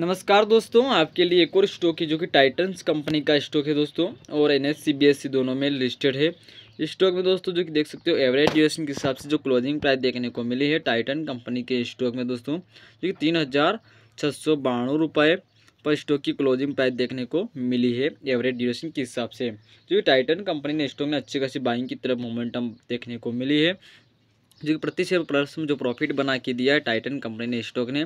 नमस्कार दोस्तों आपके लिए एक और स्टॉक है जो कि टाइटन्स कंपनी का स्टॉक है दोस्तों और एन एस दोनों में लिस्टेड है स्टॉक में दोस्तों जो कि देख सकते हो एवरेज ड्यूरेशन के हिसाब से जो क्लोजिंग प्राइस देखने को मिली है टाइटन कंपनी के स्टॉक में दोस्तों जो कि तीन हज़ार छः सौ बानवे रुपये पर स्टॉक की क्लोजिंग प्राइस देखने को मिली है एवरेज ड्यूरेशन के हिसाब से जो कि टाइटन कंपनी ने स्टॉक में अच्छी खासी बाइंग की तरफ मोमेंटम देखने को मिली है जो कि प्रति शेयर प्लस में जो प्रॉफिट बना के दिया है टाइटन कंपनी ने स्टॉक ने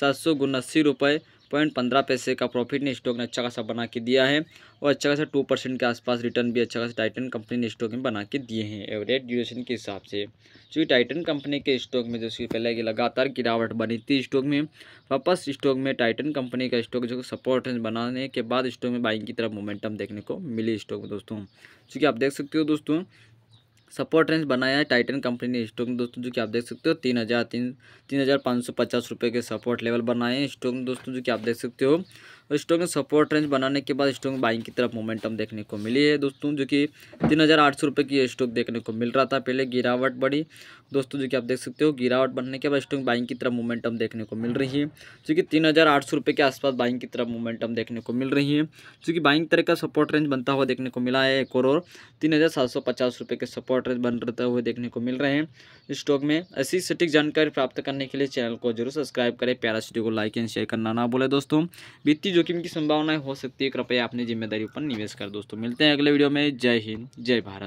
सात सौ उन्नासी रुपये पॉइंट पंद्रह पैसे का प्रॉफिट ने स्टॉक ने अच्छा खासा बना के दिया है और अच्छा खासा टू परसेंट के आसपास रिटर्न भी अच्छा खासा टाइटन कंपनी ने स्टॉक में बना के दिए हैं एवरेज ड्यूरेशन के हिसाब से चूँकि टाइटन कंपनी के स्टॉक में जो पहले की लगातार गिरावट बनी थी स्टॉक में वापस स्टॉक में टाइटन कंपनी का स्टॉक जो सपोर्ट बनाने के बाद स्टॉक में बाइंग की तरफ मोमेंटम देखने को मिली स्टॉक में दोस्तों चूँकि आप देख सकते हो दोस्तों सपोर्ट रेंज बनाया है टाइटन कंपनी ने स्टॉक में दोस्तों जो कि आप देख सकते हो तीन हज़ार तीन तीन हज़ार पाँच सौ पचास रुपये के सपोर्ट लेवल बनाए हैं स्टॉक में दोस्तों जो कि आप देख सकते हो और स्टॉक में सपोर्ट रेंज बनाने के बाद स्टॉक में बाइंग की तरफ मोमेंटम देखने को मिली है दोस्तों जो कि तीन हज़ार आठ सौ रुपये की स्टॉक देखने को मिल रहा था पहले गिरावट बढ़ी दोस्तों जो कि आप देख सकते हो गिरावट बढ़ने के बाद स्टॉक बाइंग की तरफ मोमेंटम देखने को मिल रही है जो कि तीन हज़ार आठ सौ रुपये के आसपास बाइंग की तरफ मोमेंटम देखने को मिल रही है जो कि बाइंग तरह का सपोर्ट रेंज बनता हुआ देखने को मिला है एक और तीन हज़ार सात सौ पचास रुपये के सपोर्ट रेंज बन रहते हुए देखने को मिल रहे हैं स्टॉक में ऐसी सटीक जानकारी प्राप्त करने के लिए चैनल को जरूर सब्सक्राइब करें प्यारा सीडियो को लाइक एंड शेयर करना ना बोले दोस्तों बीती जोखिम की संभावनाएं हो सकती है कृपया अपनी जिम्मेदारी पर निवेश कर दोस्तों मिलते हैं अगले वीडियो में जय हिंद जय भारत